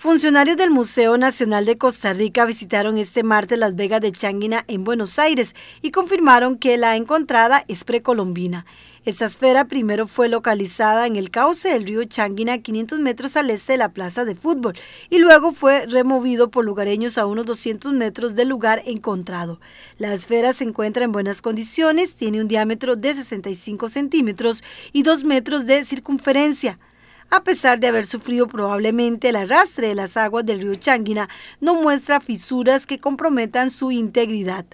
Funcionarios del Museo Nacional de Costa Rica visitaron este martes Las Vegas de Changuina en Buenos Aires y confirmaron que la encontrada es precolombina. Esta esfera primero fue localizada en el cauce del río Changuina, 500 metros al este de la plaza de fútbol, y luego fue removido por lugareños a unos 200 metros del lugar encontrado. La esfera se encuentra en buenas condiciones, tiene un diámetro de 65 centímetros y 2 metros de circunferencia a pesar de haber sufrido probablemente el arrastre de las aguas del río Changuina, no muestra fisuras que comprometan su integridad.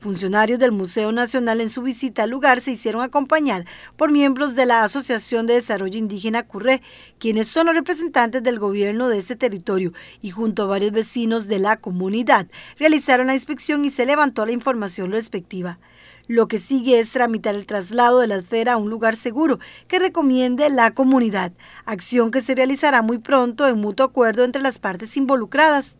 Funcionarios del Museo Nacional en su visita al lugar se hicieron acompañar por miembros de la Asociación de Desarrollo Indígena Curré, quienes son los representantes del gobierno de este territorio, y junto a varios vecinos de la comunidad realizaron la inspección y se levantó la información respectiva. Lo que sigue es tramitar el traslado de la esfera a un lugar seguro que recomiende la comunidad, acción que se realizará muy pronto en mutuo acuerdo entre las partes involucradas.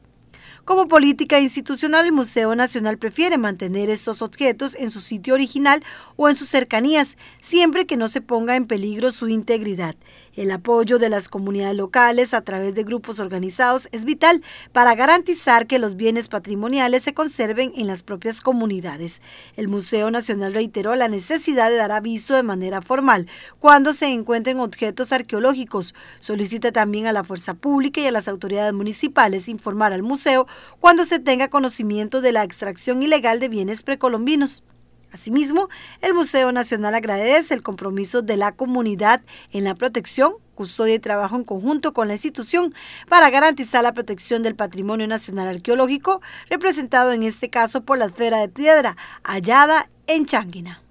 Como política institucional, el Museo Nacional prefiere mantener estos objetos en su sitio original o en sus cercanías, siempre que no se ponga en peligro su integridad. El apoyo de las comunidades locales a través de grupos organizados es vital para garantizar que los bienes patrimoniales se conserven en las propias comunidades. El Museo Nacional reiteró la necesidad de dar aviso de manera formal cuando se encuentren objetos arqueológicos. Solicita también a la fuerza pública y a las autoridades municipales informar al museo cuando se tenga conocimiento de la extracción ilegal de bienes precolombinos. Asimismo, el Museo Nacional agradece el compromiso de la comunidad en la protección, custodia y trabajo en conjunto con la institución para garantizar la protección del patrimonio nacional arqueológico, representado en este caso por la esfera de piedra hallada en Changuina.